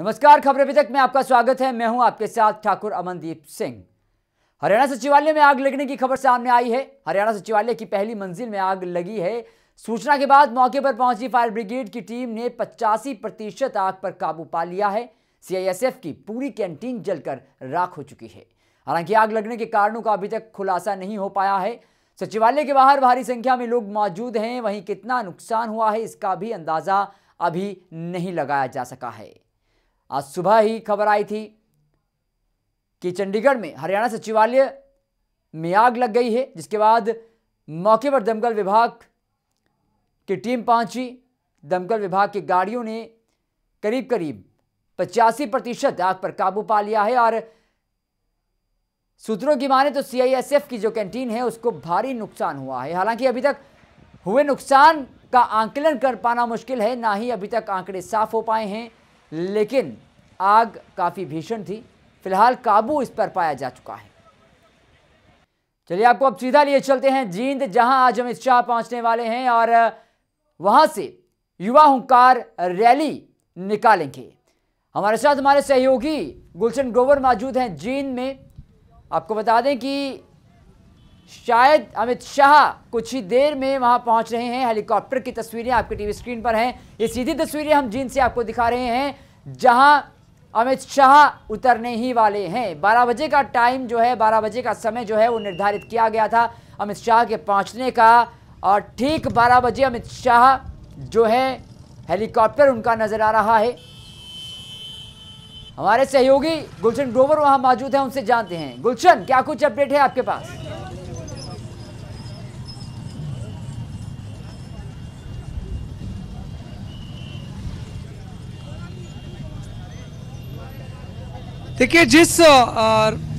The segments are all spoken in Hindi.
नमस्कार खबर अभी तक में आपका स्वागत है मैं हूं आपके साथ ठाकुर अमनदीप सिंह हरियाणा सचिवालय में आग लगने की खबर सामने आई है हरियाणा सचिवालय की पहली मंजिल में आग लगी है सूचना के बाद मौके पर पहुंची फायर ब्रिगेड की टीम ने पचासी प्रतिशत आग पर काबू पा लिया है सीआईएसएफ की पूरी कैंटीन जलकर राख हो चुकी है हालांकि आग लगने के कारणों का अभी तक खुलासा नहीं हो पाया है सचिवालय के बाहर भारी संख्या में लोग मौजूद हैं वहीं कितना नुकसान हुआ है इसका भी अंदाज़ा अभी नहीं लगाया जा सका है आज सुबह ही खबर आई थी कि चंडीगढ़ में हरियाणा सचिवालय में आग लग गई है जिसके बाद मौके पर दमकल विभाग की टीम पहुंची दमकल विभाग की गाड़ियों ने करीब करीब पचासी प्रतिशत आग पर काबू पा लिया है और सूत्रों की माने तो सीआईएसएफ की जो कैंटीन है उसको भारी नुकसान हुआ है हालांकि अभी तक हुए नुकसान का आंकलन कर पाना मुश्किल है ना ही अभी तक आंकड़े साफ हो पाए हैं लेकिन आग काफ़ी भीषण थी फिलहाल काबू इस पर पाया जा चुका है चलिए आपको अब सीधा लिए चलते हैं जींद जहां आज अमित शाह पहुंचने वाले हैं और वहां से युवा हंकार रैली निकालेंगे हमारे साथ हमारे सहयोगी गुलशन ग्रोवर मौजूद हैं जींद में आपको बता दें कि शायद अमित शाह कुछ ही देर में वहां पहुंच रहे हैं हेलीकॉप्टर की तस्वीरें आपके टीवी स्क्रीन पर हैं ये सीधी तस्वीरें हम जींद से आपको दिखा रहे हैं जहां अमित शाह उतरने ही वाले हैं बारह बजे का टाइम जो है बारह बजे का समय जो है वो निर्धारित किया गया था अमित शाह के पहुंचने का और ठीक बारह बजे अमित शाह जो है हेलीकॉप्टर उनका नज़र आ रहा है हमारे सहयोगी गुलशन ग्रोवर वहां मौजूद है उनसे जानते हैं गुलशन क्या कुछ अपडेट है आपके पास देखिए जिस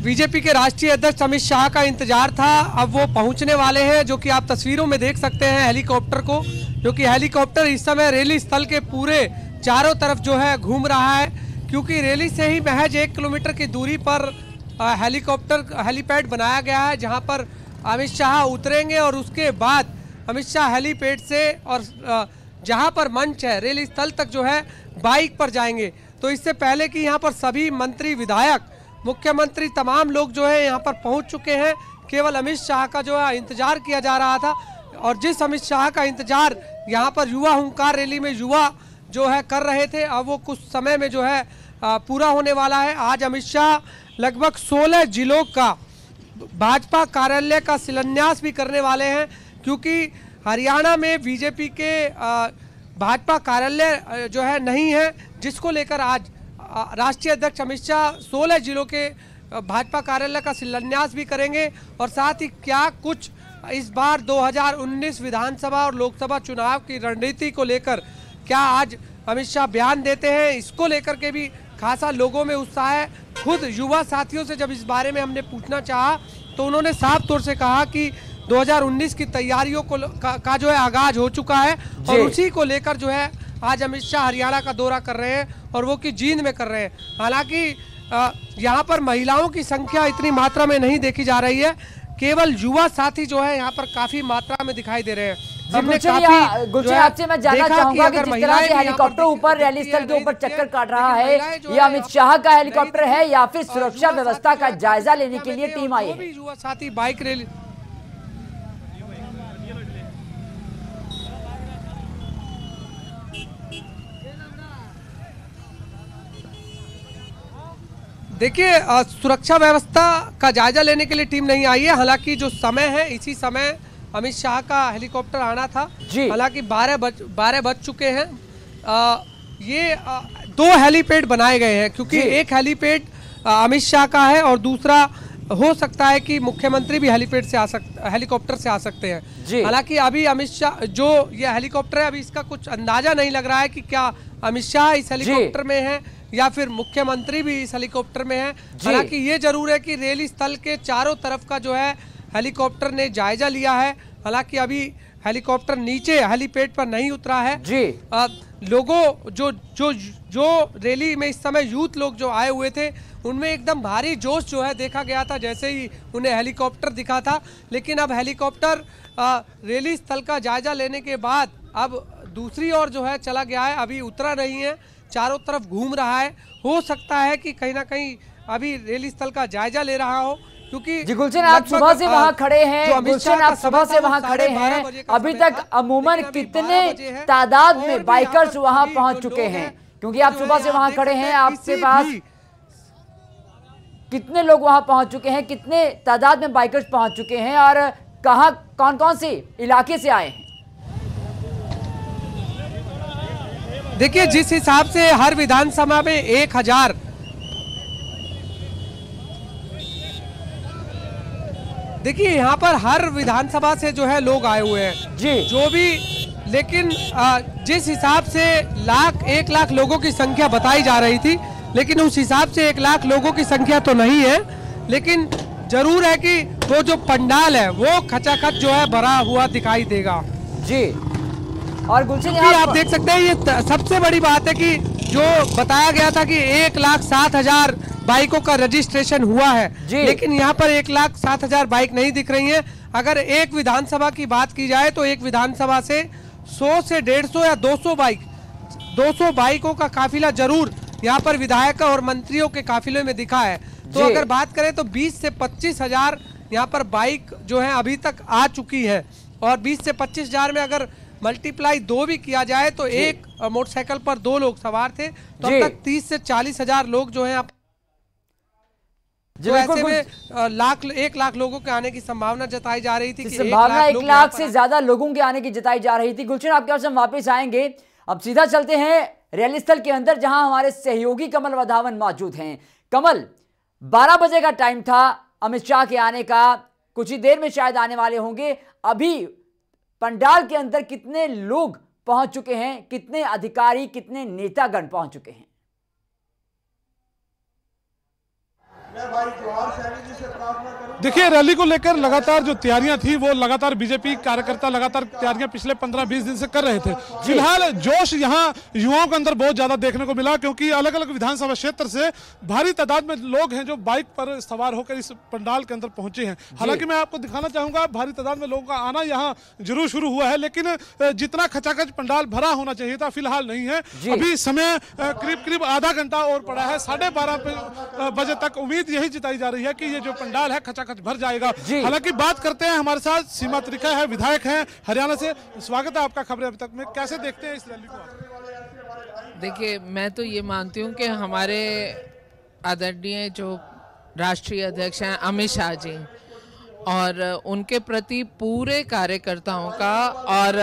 बीजेपी के राष्ट्रीय अध्यक्ष अमित शाह का इंतजार था अब वो पहुंचने वाले हैं जो कि आप तस्वीरों में देख सकते हैं हेलीकॉप्टर को जो कि हेलीकॉप्टर इस समय रैली स्थल के पूरे चारों तरफ जो है घूम रहा है क्योंकि रैली से ही महज एक किलोमीटर की दूरी पर हेलीकॉप्टर हेलीपैड बनाया गया है जहाँ पर अमित शाह उतरेंगे और उसके बाद अमित शाह हेलीपैड से और जहाँ पर मंच है रैली स्थल तक जो है बाइक पर जाएंगे तो इससे पहले कि यहाँ पर सभी मंत्री विधायक मुख्यमंत्री तमाम लोग जो है यहाँ पर पहुँच चुके हैं केवल अमित शाह का जो है इंतजार किया जा रहा था और जिस अमित शाह का इंतजार यहाँ पर युवा हंकार रैली में युवा जो है कर रहे थे अब वो कुछ समय में जो है पूरा होने वाला है आज अमित शाह लगभग 16 जिलों का भाजपा कार्यालय का शिलान्यास भी करने वाले हैं क्योंकि हरियाणा में बीजेपी के आ, भाजपा कार्यालय जो है नहीं है जिसको लेकर आज राष्ट्रीय अध्यक्ष अमित शाह सोलह जिलों के भाजपा कार्यालय का शिलान्यास भी करेंगे और साथ ही क्या कुछ इस बार 2019 विधानसभा और लोकसभा चुनाव की रणनीति को लेकर क्या आज अमित शाह बयान देते हैं इसको लेकर के भी खासा लोगों में उत्साह है खुद युवा साथियों से जब इस बारे में हमने पूछना चाहा तो उन्होंने साफ तौर से कहा कि 2019 की तैयारियों को का, का जो है आगाज हो चुका है और उसी को लेकर जो है आज अमित शाह हरियाणा का दौरा कर रहे हैं और वो कि जींद में कर रहे हैं हालांकि यहाँ पर महिलाओं की संख्या इतनी मात्रा में नहीं देखी जा रही है केवल युवा साथी जो है यहाँ पर काफी मात्रा में दिखाई दे रहे हैं आपसे मैं जानना चाहूंगा कि जिस तरह से हेलीकॉप्टर ऊपर रैली स्थल के ऊपर चक्कर काट रहा है या अमित शाह का हेलीकॉप्टर है या फिर सुरक्षा व्यवस्था का जायजा लेने के लिए टीम आई है युवा साथी बाइक रैली देखिए सुरक्षा व्यवस्था का जायजा लेने के लिए टीम नहीं आई है हालांकि जो समय है इसी समय अमित शाह का हेलीकॉप्टर आना था हालांकि बारह बज बारह बज चुके हैं ये आ, दो हेलीपैड बनाए गए हैं क्योंकि एक हेलीपैड अमित शाह का है और दूसरा हो सकता है कि मुख्यमंत्री भी हेलीपैड से आ सकते हेलीकॉप्टर से आ सकते हैं हालांकि अभी अमित शाह जो ये हेलीकॉप्टर है अभी इसका कुछ अंदाजा नहीं लग रहा है कि क्या अमित शाह इस हेलीकॉप्टर में है या फिर मुख्यमंत्री भी इस हेलीकॉप्टर में है हालांकि ये जरूर है कि रेल स्थल के चारों तरफ का जो है हेलीकॉप्टर ने जायजा लिया है हालांकि अभी हेलीकॉप्टर नीचे हेलीपेड पर नहीं उतरा है जी आ, लोगों जो जो जो रैली में इस समय यूथ लोग जो आए हुए थे उनमें एकदम भारी जोश जो है देखा गया था जैसे ही उन्हें हेलीकॉप्टर दिखा था लेकिन अब हेलीकॉप्टर रैली स्थल का जायजा लेने के बाद अब दूसरी ओर जो है चला गया है अभी उतरा नहीं है चारों तरफ घूम रहा है हो सकता है कि कहीं ना कहीं अभी रेल स्थल का जायजा ले रहा हो क्योंकि जी गुलशन आप सुबह से वहाँ खड़े हैं गुलशन आप सुबह से वहाँ खड़े हैं अभी तक अमूमन कितने तादाद में बाइकर्स वहाँ पहुँच चुके हैं क्योंकि आप सुबह से वहाँ खड़े हैं आपके पास कितने लोग वहां पहुंच चुके हैं कितने तादाद में बाइकर्स पहुंच चुके हैं और कहा कौन कौन से इलाके से आए हैं देखिए जिस हिसाब से हर विधानसभा में एक हजार देखिए यहाँ पर हर विधानसभा से जो है लोग आए हुए हैं जी जो भी लेकिन जिस हिसाब से लाख एक लाख लोगों की संख्या बताई जा रही थी लेकिन उस हिसाब से एक लाख लोगों की संख्या तो नहीं है लेकिन जरूर है कि वो जो पंडाल है वो खचाखच जो है भरा हुआ दिखाई देगा जी और गुलशन आप देख सकते हैं ये सबसे बड़ी बात है कि जो बताया गया था कि एक लाख सात हजार बाइकों का रजिस्ट्रेशन हुआ है लेकिन यहाँ पर एक लाख सात हजार बाइक नहीं दिख रही है अगर एक विधानसभा की बात की जाए तो एक विधानसभा से सौ से डेढ़ सौ या दो सौ बाइक दो सौ बाइकों का काफिला जरूर यहाँ पर विधायक और मंत्रियों के काफिले में दिखा है तो अगर बात करें तो बीस से पच्चीस हजार यहाँ पर बाइक जो है अभी तक आ चुकी है और बीस से पच्चीस हजार में अगर मल्टीप्लाई दो भी किया जाए तो एक मोटरसाइकिल पर दो लोग सवार थे तो अब तक तीस से चालीस हजार लोग जो है आप तो ऐसे में लाख एक लाख लोगों के आने की संभावना जताई जा रही थी संभावना एक लाख, से ज्यादा लोगों के आने की जताई जा रही थी गुलशन आपके पास हम वापस आएंगे अब सीधा चलते हैं रैली स्थल के अंदर जहां हमारे सहयोगी कमल वधावन मौजूद हैं कमल 12 बजे का टाइम था अमित शाह के आने का कुछ ही देर में शायद आने वाले होंगे अभी पंडाल के अंदर कितने लोग पहुंच चुके हैं कितने अधिकारी कितने नेतागण पहुंच चुके हैं देखिए रैली को लेकर लगातार जो तैयारियां थी वो लगातार बीजेपी कार्यकर्ता लगातार तैयारियां पिछले 15-20 दिन से कर रहे थे फिलहाल जोश यहां युवाओं के अंदर बहुत ज्यादा देखने को मिला क्योंकि अलग अलग विधानसभा क्षेत्र से भारी तादाद में लोग हैं जो बाइक पर सवार होकर इस पंडाल के अंदर पहुंचे हैं हालांकि मैं आपको दिखाना चाहूंगा भारी तादाद में लोगों का आना यहाँ जरूर शुरू हुआ है लेकिन जितना खचाखच पंडाल भरा होना चाहिए था फिलहाल नहीं है अभी समय करीब करीब आधा घंटा और पड़ा है साढ़े बजे तक उम्मीद उम्मीद यही जताई जा रही है कि ये जो पंडाल है खचाखच भर जाएगा हालांकि बात करते हैं हमारे साथ सीमा त्रिखा है विधायक हैं हरियाणा से स्वागत है आपका खबरें अभी तक में कैसे देखते हैं इस रैली को देखिए मैं तो ये मानती हूँ कि हमारे आदरणीय जो राष्ट्रीय अध्यक्ष हैं अमित शाह जी और उनके प्रति पूरे कार्यकर्ताओं का और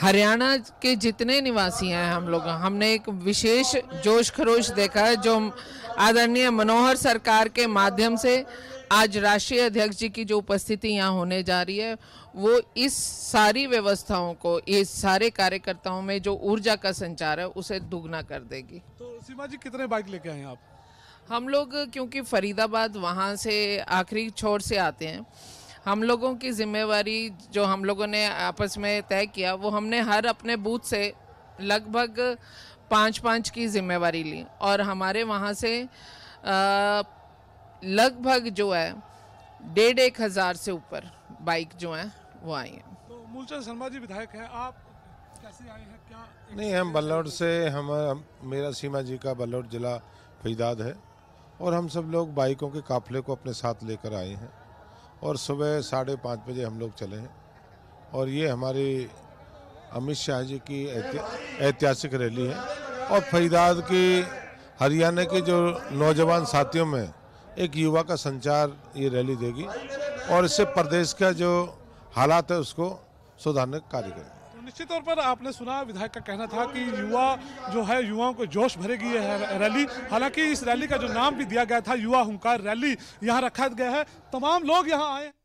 हरियाणा के जितने निवासी हैं हम लोग हमने एक विशेष जोश खरोश देखा है जो आदरणीय मनोहर सरकार के माध्यम से आज राष्ट्रीय अध्यक्ष जी की जो उपस्थिति यहाँ होने जा रही है वो इस सारी व्यवस्थाओं को इस सारे कार्यकर्ताओं में जो ऊर्जा का संचार है उसे दुगना कर देगी तो सीमा जी कितने बाइक लेके आए आप हम लोग क्योंकि फरीदाबाद वहाँ से आखिरी छोर से आते हैं हम लोगों की जिम्मेवारी जो हम लोगों ने आपस में तय किया वो हमने हर अपने बूथ से लगभग पाँच पाँच की जिम्मेवारी ली और हमारे वहाँ से लगभग जो है डेढ़ एक हज़ार से ऊपर बाइक जो है वो आई हैं तो मूलचंद शर्मा जी विधायक हैं आप कैसे आए हैं क्या नहीं हम बल्लौर से हम, मेरा सीमा जी का बल्लौर जिला फैदाद है और हम सब लोग बाइकों के काफिले को अपने साथ लेकर आए हैं और सुबह साढ़े पाँच बजे हम लोग चले हैं और ये हमारी अमित शाह जी की ऐतिहासिक रैली है और फरीदाद की हरियाणा के जो नौजवान साथियों में एक युवा का संचार ये रैली देगी और इससे प्रदेश का जो हालात है उसको सुधारने का कार्य करेगी तो निश्चित तौर पर आपने सुना विधायक का कहना था कि युवा जो है युवाओं को जोश भरेगी है रैली हालांकि इस रैली का जो नाम भी दिया गया था युवा हंकार रैली यहाँ रखा गया है तमाम लोग यहाँ आए